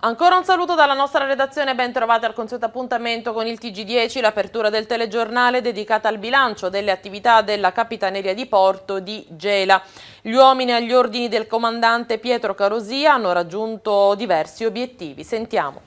Ancora un saluto dalla nostra redazione, ben trovati al consueto appuntamento con il TG10, l'apertura del telegiornale dedicata al bilancio delle attività della Capitaneria di Porto di Gela. Gli uomini agli ordini del comandante Pietro Carosia hanno raggiunto diversi obiettivi. Sentiamo.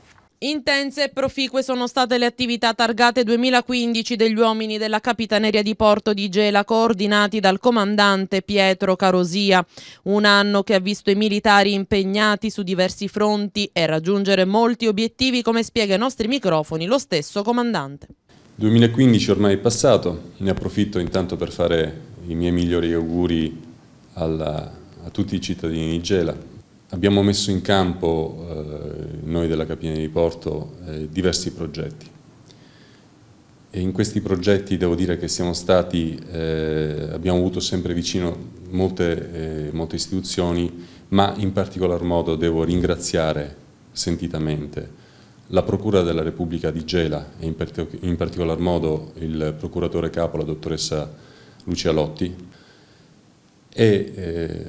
Intense e proficue sono state le attività targate 2015 degli uomini della Capitaneria di Porto di Gela coordinati dal comandante Pietro Carosia, un anno che ha visto i militari impegnati su diversi fronti e raggiungere molti obiettivi come spiega i nostri microfoni lo stesso comandante. 2015 ormai è passato, ne approfitto intanto per fare i miei migliori auguri alla, a tutti i cittadini di Gela abbiamo messo in campo eh, noi della Capina di Porto eh, diversi progetti e in questi progetti devo dire che siamo stati, eh, abbiamo avuto sempre vicino molte, eh, molte, istituzioni ma in particolar modo devo ringraziare sentitamente la Procura della Repubblica di Gela e in, particolar modo il Procuratore Capo, la dottoressa Lucia Lotti e eh,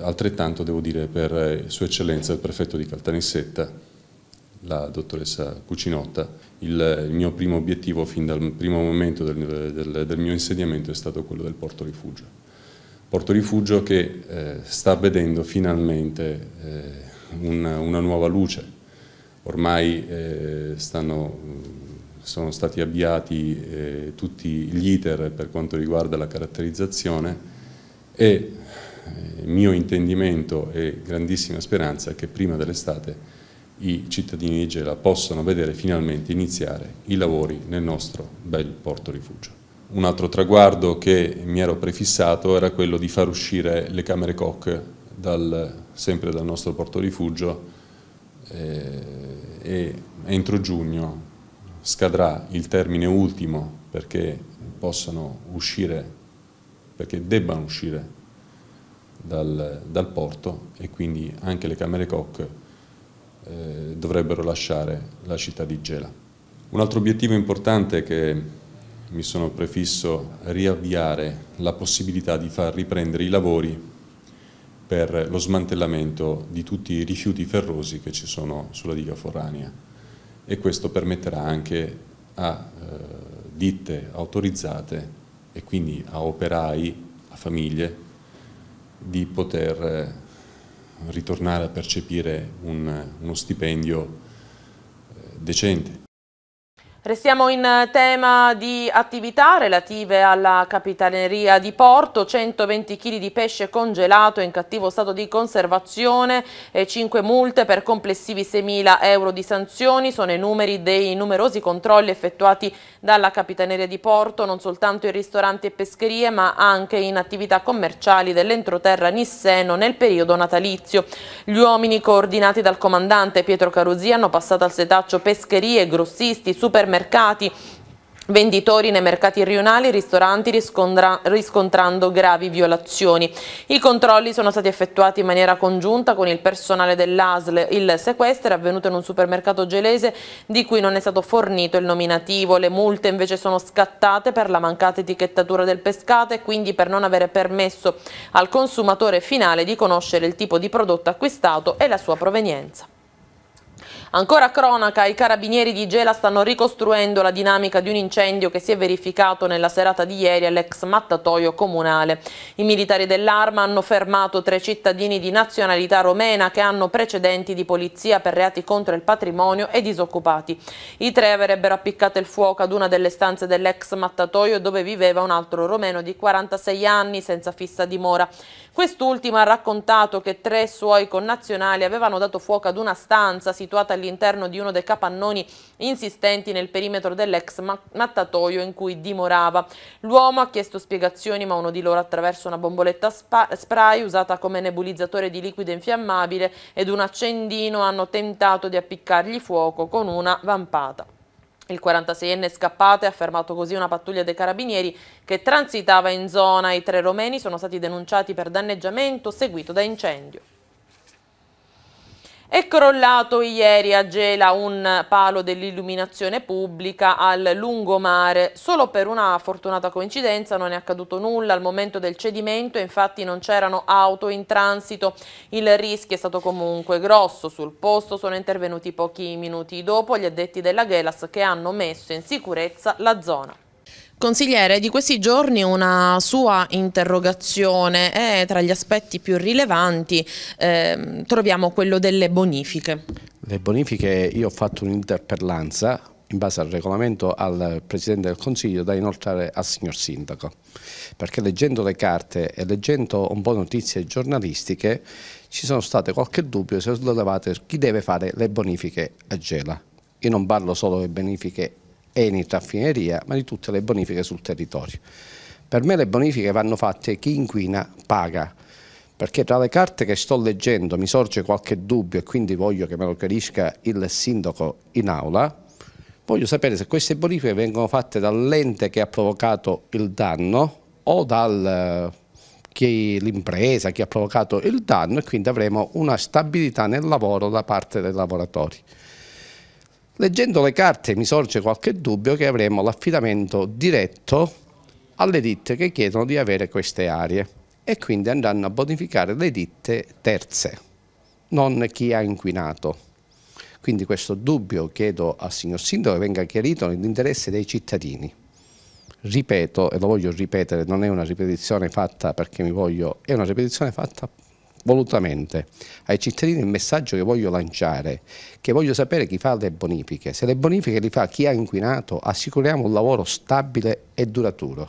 altrettanto devo dire per eh, Sua Eccellenza il prefetto di Caltanissetta, la dottoressa Cucinotta. Il, eh, il mio primo obiettivo fin dal primo momento del, del, del, mio insediamento è stato quello del porto rifugio. Porto rifugio che eh, sta vedendo finalmente eh, una, una, nuova luce. Ormai stanno, mm, sono stati avviati tutti gli iter per quanto riguarda la caratterizzazione e eh, mio intendimento e grandissima speranza è che prima dell'estate i cittadini di Gela possano vedere finalmente iniziare i lavori nel nostro bel porto rifugio. Un altro traguardo che mi ero prefissato era quello di far uscire le camere coc dal, sempre dal nostro porto rifugio eh, e entro giugno scadrà il termine ultimo perché possano uscire perché debbano uscire dal, dal porto e quindi anche le camere coc eh, dovrebbero lasciare la città di Gela. Un altro obiettivo importante che mi sono prefisso riavviare la possibilità di far riprendere i lavori per lo smantellamento di tutti i rifiuti ferrosi che ci sono sulla diga forranea e questo permetterà anche a eh, ditte autorizzate e quindi a operai, a famiglie, di poter eh, ritornare a percepire un, uno stipendio eh, decente. Restiamo in eh, tema di attività relative alla capitaneria di Porto, 120 kg di pesce congelato in cattivo stato di conservazione e 5 multe per complessivi 6.000 euro di sanzioni sono i numeri dei numerosi controlli effettuati dalla capitaneria di Porto non soltanto in ristoranti e pescherie ma anche in attività commerciali dell'entroterra Nisseno nel periodo natalizio. Gli uomini coordinati dal comandante Pietro Carusi hanno passato al setaccio pescherie, grossisti, supermercati supermercati, venditori nei mercati rionali e ristoranti riscontrando gravi violazioni. I controlli sono stati effettuati in maniera congiunta con il personale dell'ASL. Il sequestro è avvenuto in un supermercato gelese di cui non è stato fornito il nominativo. Le multe invece sono scattate per la mancata etichettatura del pescato e quindi per non avere permesso al consumatore finale di conoscere il tipo di prodotto acquistato e la sua provenienza. Ancora cronaca, i carabinieri di Gela stanno ricostruendo la dinamica di un incendio che si è verificato nella serata di ieri all'ex mattatoio comunale. I militari dell'Arma hanno fermato tre cittadini di nazionalità romena che hanno precedenti di polizia per reati contro il patrimonio e disoccupati. I tre avrebbero appiccato il fuoco ad una delle stanze dell'ex mattatoio dove viveva un altro romeno di 46 anni senza fissa dimora. Quest'ultima ha raccontato che tre suoi connazionali avevano dato fuoco ad una stanza situata all'interno di uno dei capannoni insistenti nel perimetro dell'ex mattatoio in cui dimorava. L'uomo ha chiesto spiegazioni ma uno di loro attraverso una bomboletta spray usata come nebulizzatore di liquido infiammabile ed un accendino hanno tentato di appiccargli fuoco con una vampata. Il 46enne scappato è affermato così una pattuglia dei carabinieri che transitava in zona. I tre romeni sono stati denunciati per danneggiamento seguito da incendio. È crollato ieri a Gela un palo dell'illuminazione pubblica al lungomare. Solo per una fortunata coincidenza non è accaduto nulla al momento del cedimento, infatti non c'erano auto in transito. Il rischio è stato comunque grosso. Sul posto sono intervenuti pochi minuti dopo gli addetti della Gelas che hanno messo in sicurezza la zona. Consigliere, di questi giorni una sua interrogazione e tra gli aspetti più rilevanti eh, troviamo quello delle bonifiche. Le bonifiche, io ho fatto un'interpellanza in base al regolamento al Presidente del Consiglio da inoltrare al signor Sindaco, perché leggendo le carte e leggendo un po' notizie giornalistiche ci sono state qualche dubbio se lo sollevate chi deve fare le bonifiche a Gela. Io non parlo solo delle bonifiche Eni Raffineria, ma di tutte le bonifiche sul territorio. Per me le bonifiche vanno fatte chi inquina paga, perché tra le carte che sto leggendo mi sorge qualche dubbio e quindi voglio che me lo chiarisca il sindaco in aula, voglio sapere se queste bonifiche vengono fatte dall'ente che ha provocato il danno o dall'impresa eh, che ha provocato il danno e quindi avremo una stabilità nel lavoro da parte dei lavoratori. Leggendo le carte mi sorge qualche dubbio che avremo l'affidamento diretto alle ditte che chiedono di avere queste aree e quindi andranno a bonificare le ditte terze, non chi ha inquinato. Quindi questo dubbio chiedo al signor Sindaco che venga chiarito nell'interesse dei cittadini. Ripeto, e lo voglio ripetere, non è una ripetizione fatta perché mi voglio, è una ripetizione fatta volutamente ai cittadini il messaggio che voglio lanciare, che voglio sapere chi fa le bonifiche. Se le bonifiche le fa chi ha inquinato, assicuriamo un lavoro stabile e duraturo.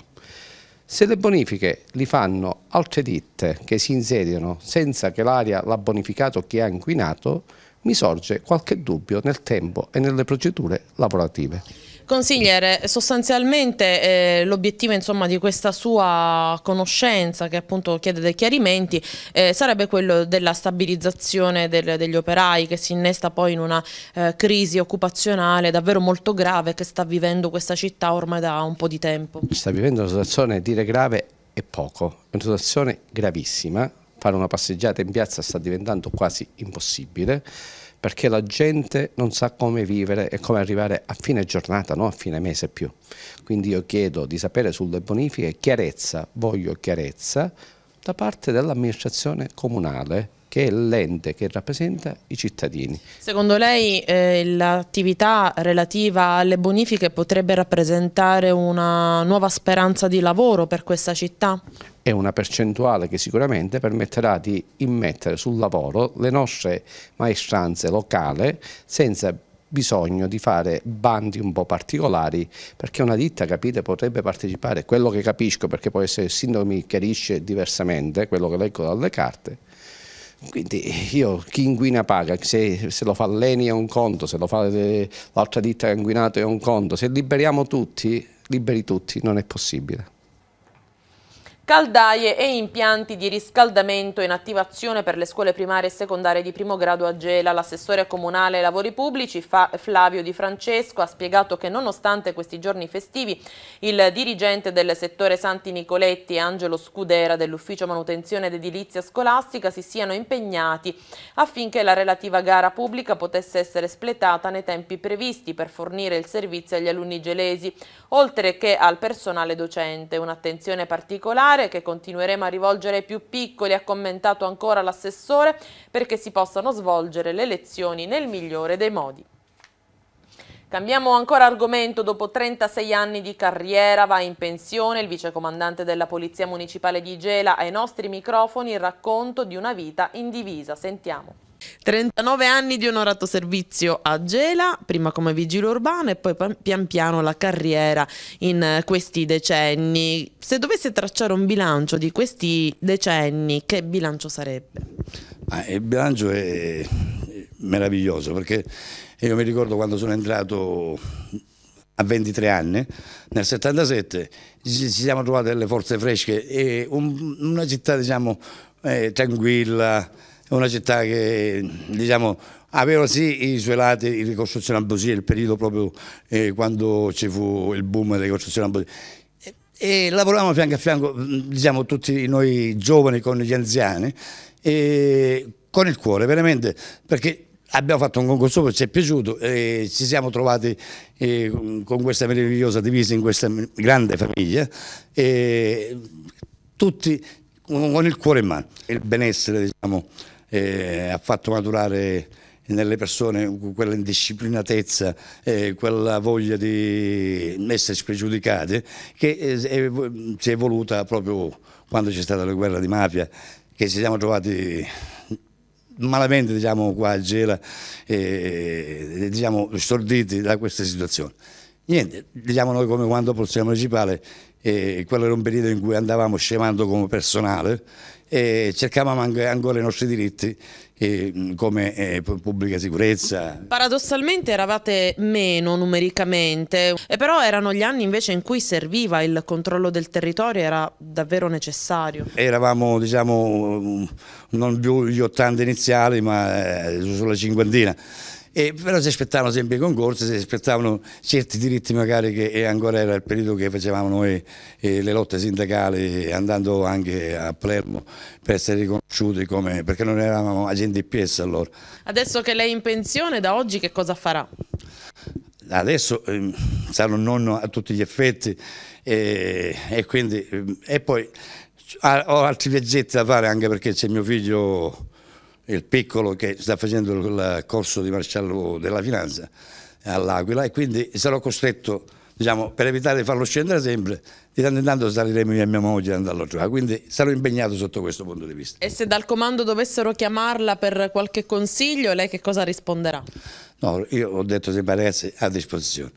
Se le bonifiche li fanno altre ditte che si insediano senza che l'aria l'ha bonificato chi ha inquinato, mi sorge qualche dubbio nel tempo e nelle procedure lavorative. Consigliere, sostanzialmente eh, l'obiettivo di questa sua conoscenza che appunto chiede dei chiarimenti eh, sarebbe quello della stabilizzazione del, degli operai che si innesta poi in una eh, crisi occupazionale davvero molto grave che sta vivendo questa città ormai da un po' di tempo. Sta vivendo una situazione dire grave è poco, è una situazione gravissima fare una passeggiata in piazza sta diventando quasi impossibile perché la gente non sa come vivere e come arrivare a fine giornata, non a fine mese più. Quindi io chiedo di sapere sulle bonifiche chiarezza, voglio chiarezza da parte dell'amministrazione comunale che è l'ente che rappresenta i cittadini. Secondo lei eh, l'attività relativa alle bonifiche potrebbe rappresentare una nuova speranza di lavoro per questa città? È una percentuale che sicuramente permetterà di immettere sul lavoro le nostre maestranze locali senza bisogno di fare bandi un po' particolari perché una ditta capite potrebbe partecipare quello che capisco perché può essere il sindaco mi chiarisce diversamente quello che leggo dalle carte quindi io, chi inquina paga, se, se lo fa l'ENI è un conto, se lo fa eh, l'altra ditta che ha inquinato è un conto, se liberiamo tutti, liberi tutti, non è possibile. Caldaie e impianti di riscaldamento in attivazione per le scuole primarie e secondarie di primo grado a Gela. L'assessore comunale ai lavori pubblici Flavio Di Francesco ha spiegato che nonostante questi giorni festivi il dirigente del settore Santi Nicoletti e Angelo Scudera dell'ufficio manutenzione ed edilizia scolastica si siano impegnati affinché la relativa gara pubblica potesse essere espletata nei tempi previsti per fornire il servizio agli alunni gelesi oltre che al personale docente. Un'attenzione particolare alimentare che continueremo a rivolgere ai più piccoli, ha commentato ancora l'assessore, perché si possano svolgere le lezioni nel migliore dei modi. Cambiamo ancora argomento, dopo 36 anni di carriera va in pensione il vicecomandante della Polizia Municipale di Gela ai nostri microfoni il racconto di una vita in divisa. Sentiamo. 39 anni di onorato servizio a Gela, prima come vigile urbano e poi pian piano la carriera in eh, questi decenni. Se dovesse tracciare un bilancio di questi decenni, che bilancio sarebbe? Ah, il bilancio è meraviglioso perché io mi ricordo quando sono entrato a 23 anni, nel 77, ci siamo trovati delle forze fresche e un, una città diciamo eh, tranquilla, una città che diciamo, aveva sì i suoi lati di ricostruzione abusiva, il periodo proprio eh, quando ci fu il boom della ricostruzione abusiva. E, e lavoravamo fianco a fianco, diciamo, tutti noi giovani con gli anziani, con il cuore veramente, perché abbiamo fatto un concorso che ci è piaciuto e ci siamo trovati eh, con questa meravigliosa divisa in questa grande famiglia tutti con il cuore in mano il benessere diciamo, eh, ha fatto maturare nelle persone quella indisciplinatezza, eh, quella voglia di essere spregiudicate che è, si è evoluta proprio quando c'è stata la guerra di mafia, che ci siamo trovati malamente diciamo, qua a Gela, eh, diciamo, storditi da questa situazione. Niente, diciamo noi come quando al Polizia Municipale, eh, quello era un periodo in cui andavamo scemando come personale e cercavamo ancora i nostri diritti come eh, pubblica sicurezza. Paradossalmente eravate meno numericamente, e però erano gli anni invece in cui serviva il controllo del territorio, era davvero necessario. Eravamo diciamo non più gli 80 iniziali ma eh, sulla cinquantina e però si aspettavano sempre i concorsi, si aspettavano certi diritti magari che ancora era il periodo che facevamo noi eh, le lotte sindacali andando anche a Palermo per essere riconosciuti come, perché non eravamo agenti IPS allora. Adesso che lei è in pensione da oggi che cosa farà? adesso eh, sarò nonno a tutti gli effetti e, e quindi ehm, e poi ho altri viaggetti da fare anche perché c'è mio figlio il piccolo che sta facendo il corso di maresciallo della finanza all'Aquila e quindi sarò costretto diciamo, per evitare di farlo scendere sempre di tanto in tanto saliremo io e mia moglie andando all'altro quindi sarò impegnato sotto questo punto di vista e se dal comando dovessero chiamarla per qualche consiglio lei che cosa risponderà? no io ho detto sempre ragazzi a disposizione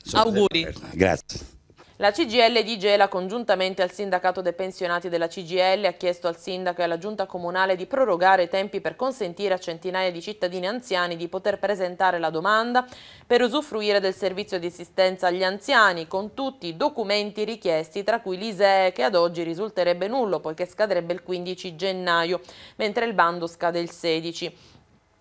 Sono auguri grazie la CGL di Gela, congiuntamente al sindacato dei pensionati della CGL, ha chiesto al sindaco e alla giunta comunale di prorogare i tempi per consentire a centinaia di cittadini anziani di poter presentare la domanda per usufruire del servizio di assistenza agli anziani con tutti i documenti richiesti, tra cui l'ISEE che ad oggi risulterebbe nullo poiché scadrebbe il 15 gennaio, mentre il bando scade il 16.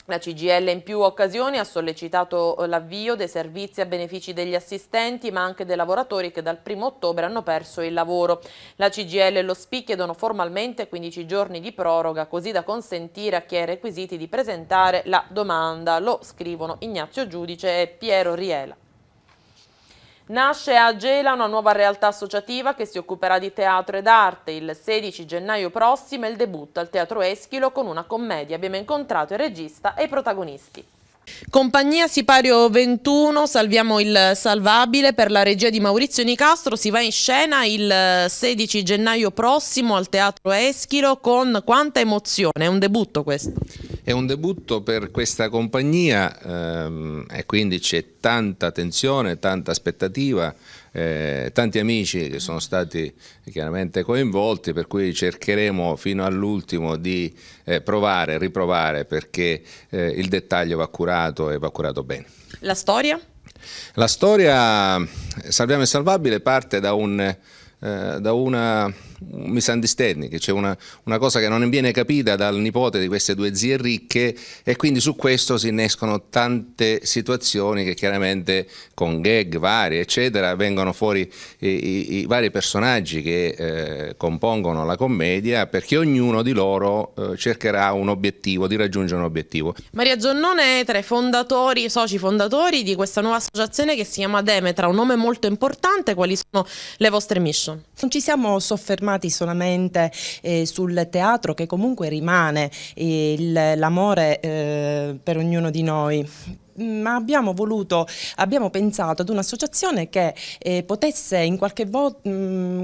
La CGL in più occasioni ha sollecitato eh, l'avvio dei servizi a benefici degli assistenti ma anche dei lavoratori che dal 1 ottobre hanno perso il lavoro. La CGL e lo SPI chiedono formalmente 15 giorni di proroga così da consentire a chi ha i requisiti di presentare la domanda. Lo scrivono Ignazio Giudice e Piero Riela. Nasce a Gela una nuova realtà associativa che si occuperà di teatro ed arte. Il 16 gennaio prossimo è il debutto al Teatro Eschilo con una commedia. Abbiamo incontrato il regista e i protagonisti. Compagnia Sipario 21, salviamo il salvabile per la regia di Maurizio Nicastro, si va in scena il 16 gennaio prossimo al Teatro Eschilo con quanta emozione, è un debutto questo. È un debutto per questa compagnia ehm, e quindi c'è tanta tensione, tanta aspettativa, eh, tanti amici che sono stati chiaramente coinvolti, per cui cercheremo fino all'ultimo di eh, provare, riprovare perché eh, il dettaglio va curato e va curato bene. La storia? La storia eh, Salviamo e Salvabile parte da, un, eh, da una un misunderstanding, c'è cioè una, una, cosa che non viene capita dal nipote di queste due zie ricche e quindi su questo si innescono tante situazioni che chiaramente con gag varie eccetera vengono fuori i, i, i vari personaggi che eh, compongono la commedia perché ognuno di loro eh, cercherà un obiettivo, di raggiungere un obiettivo. Maria Giannone è tra i fondatori, soci fondatori di questa nuova associazione che si chiama Demetra, un nome molto importante, quali sono le vostre mission? Non ci siamo soffermati fermati solamente eh, sul teatro che comunque rimane eh, l'amore eh, per ognuno di noi mm, ma abbiamo voluto, abbiamo pensato ad un'associazione che eh, potesse in qualche, in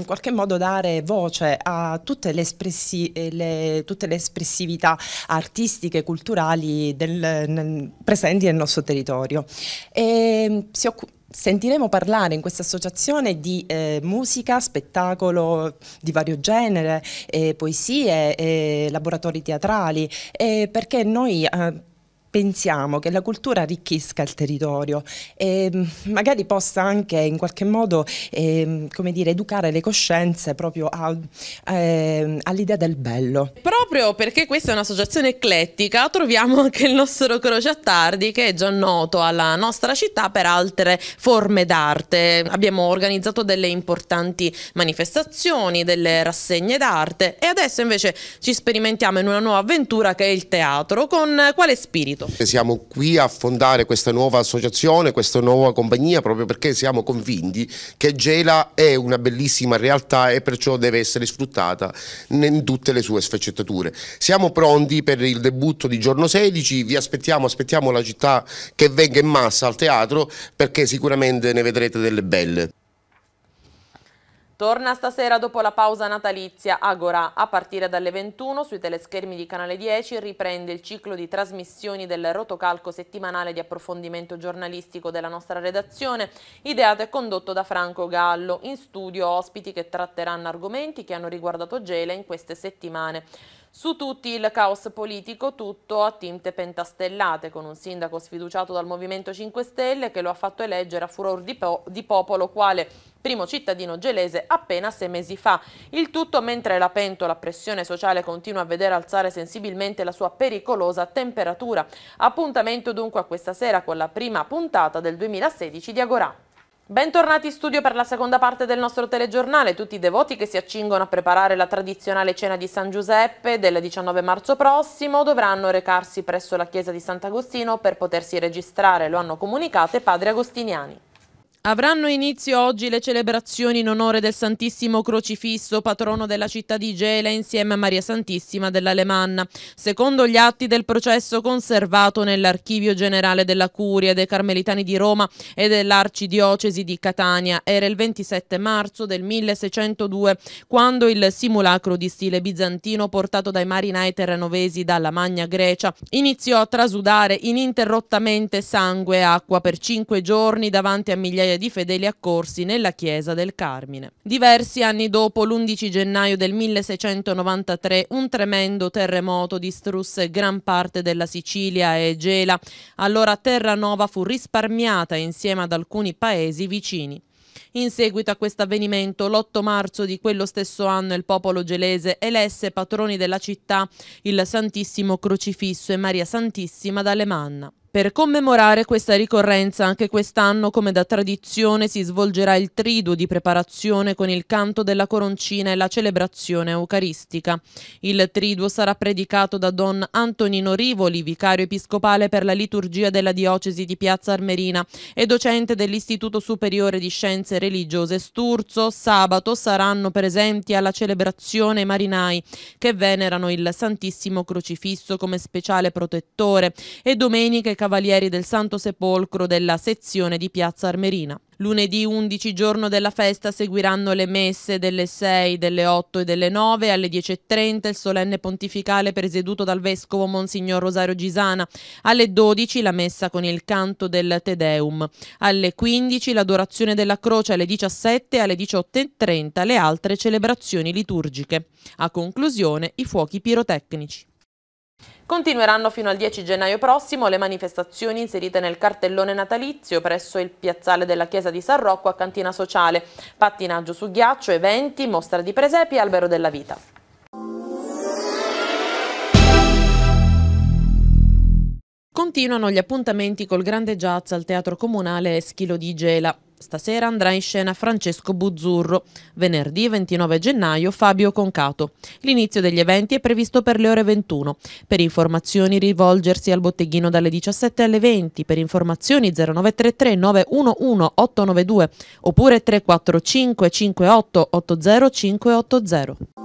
mm, qualche, modo dare voce a tutte le, espressi eh, le, tutte le espressività artistiche, culturali del, nel, presenti nel nostro territorio. E ehm, si Sentiremo parlare in questa associazione di eh, musica, spettacolo di vario genere, eh, poesie, eh, laboratori teatrali, perché noi eh, pensiamo che la cultura arricchisca il territorio e mm, magari possa anche in qualche modo eh, dire, educare le coscienze proprio eh, all'idea del bello. Proprio perché questa è un'associazione eclettica troviamo anche il nostro Croce a Tardi che è già noto alla nostra città per altre forme d'arte. Abbiamo organizzato delle importanti manifestazioni, delle rassegne d'arte e adesso invece ci sperimentiamo in una nuova avventura che è il teatro con quale spirito? tutto. Siamo qui a fondare questa nuova associazione, questa nuova compagnia proprio perché siamo convinti che Gela è una bellissima realtà e perciò deve essere sfruttata in tutte le sue sfaccettature. Siamo pronti per il debutto di giorno 16, vi aspettiamo, aspettiamo la città che venga in massa al teatro perché sicuramente ne vedrete delle belle. Torna stasera dopo la pausa natalizia Agora. A partire dalle 21 sui teleschermi di Canale 10 riprende il ciclo di trasmissioni del rotocalco settimanale di approfondimento giornalistico della nostra redazione, ideato e condotto da Franco Gallo. In studio ospiti che tratteranno argomenti che hanno riguardato Gela in queste settimane. Su tutti il caos politico, tutto a tinte pentastellate, con un sindaco sfiduciato dal Movimento 5 Stelle che lo ha fatto eleggere a furor di, po di popolo quale primo cittadino gelese appena sei mesi fa. Il tutto mentre la pentola pressione sociale continua a vedere alzare sensibilmente la sua pericolosa temperatura. Appuntamento dunque a questa sera con la prima puntata del 2016 di Agorà. Bentornati in studio per la seconda parte del nostro telegiornale, tutti i devoti che si accingono a preparare la tradizionale cena di San Giuseppe del 19 marzo prossimo dovranno recarsi presso la chiesa di Sant'Agostino per potersi registrare, lo hanno comunicato i padri agostiniani. Avranno inizio oggi le celebrazioni in onore del Santissimo Crocifisso, patrono della città di Gela, insieme a Maria Santissima dell'Alemanna, secondo gli atti del processo conservato nell'Archivio Generale della Curia dei Carmelitani di Roma e dell'Arcidiocesi di Catania. Era il 27 marzo del 1602, quando il simulacro di stile bizantino portato dai marinai terranovesi dalla Magna Grecia iniziò a trasudare ininterrottamente sangue e acqua per cinque giorni davanti a migliaia di di fedeli accorsi nella chiesa del Carmine. Diversi anni dopo, l'11 gennaio del 1693, un tremendo terremoto distrusse gran parte della Sicilia e Gela. Allora Terranova fu risparmiata insieme ad alcuni paesi vicini. In seguito a questo avvenimento, l'8 marzo di quello stesso anno il popolo gelese elesse patroni della città il Santissimo Crocifisso e Maria Santissima d'Alemanna. Per commemorare questa ricorrenza anche quest'anno, come da tradizione, si svolgerà il triduo di preparazione con il canto della coroncina e la celebrazione eucaristica. Il triduo sarà predicato da Don Antonino Rivoli, vicario episcopale per la liturgia della diocesi di Piazza Armerina e docente dell'Istituto Superiore di Scienze Religiose Sturzo. Sabato saranno presenti alla celebrazione i marinai che venerano il Santissimo Crocifisso come speciale protettore e domenica i Cavalieri del Santo Sepolcro della sezione di Piazza Armerina. Lunedì 11 giorno della festa seguiranno le messe delle 6, delle 8 e delle 9 alle 10.30 il solenne pontificale presieduto dal vescovo Monsignor Rosario Gisana, alle 12 la messa con il canto del Tedeum, alle 15 l'adorazione della croce, alle 17 e alle 18.30 le altre celebrazioni liturgiche. A conclusione i fuochi pirotecnici. Continueranno fino al 10 gennaio prossimo le manifestazioni inserite nel cartellone natalizio presso il piazzale della chiesa di San Rocco a Cantina Sociale, pattinaggio su ghiaccio, eventi, mostra di presepi e albero della vita. Continuano gli appuntamenti col grande jazz al Teatro Comunale Eschilo di Gela. Stasera andrà in scena Francesco Buzzurro, venerdì 29 gennaio Fabio Concato. L'inizio degli eventi è previsto per le ore 21. Per informazioni rivolgersi al botteghino dalle 17 alle 20, per informazioni 0933 911 892 oppure 345 58 80580.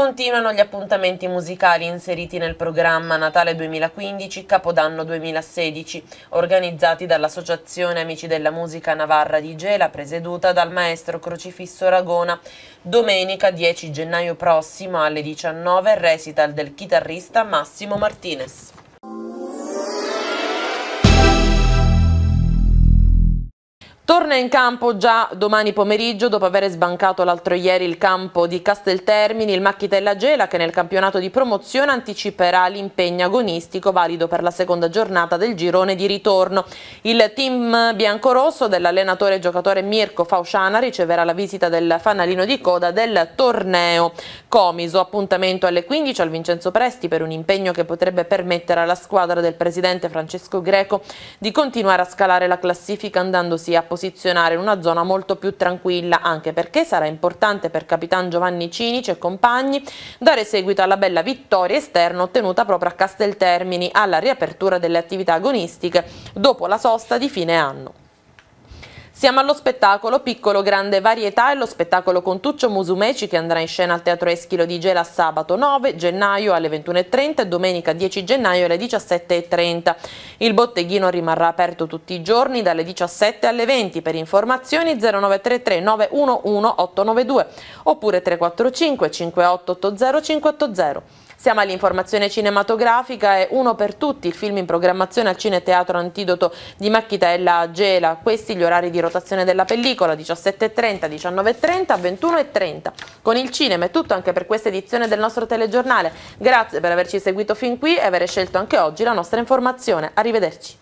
Continuano gli appuntamenti musicali inseriti nel programma Natale 2015, Capodanno 2016, organizzati dall'Associazione Amici della Musica Navarra di Gela, presieduta dal maestro Crocifisso Ragona. Domenica 10 gennaio prossimo alle 19 recital del chitarrista Massimo Martinez. Torna in campo già domani pomeriggio dopo aver sbancato l'altro ieri il campo di Casteltermini il Macchitella Gela che nel campionato di promozione anticiperà l'impegno agonistico valido per la seconda giornata del girone di ritorno. Il team biancorosso dell'allenatore e giocatore Mirko Fausciana riceverà la visita del fanalino di coda del torneo Comiso. Appuntamento alle 15 al Vincenzo Presti per un impegno che potrebbe permettere alla squadra del presidente Francesco Greco di continuare a scalare la classifica andandosi a posizione posizionare in una zona molto più tranquilla, anche perché sarà importante per Capitan Giovanni Cinici e compagni dare seguito alla bella vittoria esterna ottenuta proprio a Casteltermini alla riapertura delle attività agonistiche dopo la sosta di fine anno. Siamo allo spettacolo Piccolo Grande Varietà e lo spettacolo con Tuccio Musumeci che andrà in scena al Teatro Eschilo di Gela sabato 9 gennaio alle 21.30 e domenica 10 gennaio alle 17.30. Il botteghino rimarrà aperto tutti i giorni dalle 17 alle 20 per informazioni 0933 911 892 oppure 345 5880 580. Siamo all'informazione cinematografica e uno per tutti il film in programmazione al Cine Teatro Antidoto di Macchitella a Gela. Questi gli orari di rotazione della pellicola 17.30, 19.30, 21.30. Con il cinema è tutto anche per questa edizione del nostro telegiornale. Grazie per averci seguito fin qui e aver scelto anche oggi la nostra informazione. Arrivederci.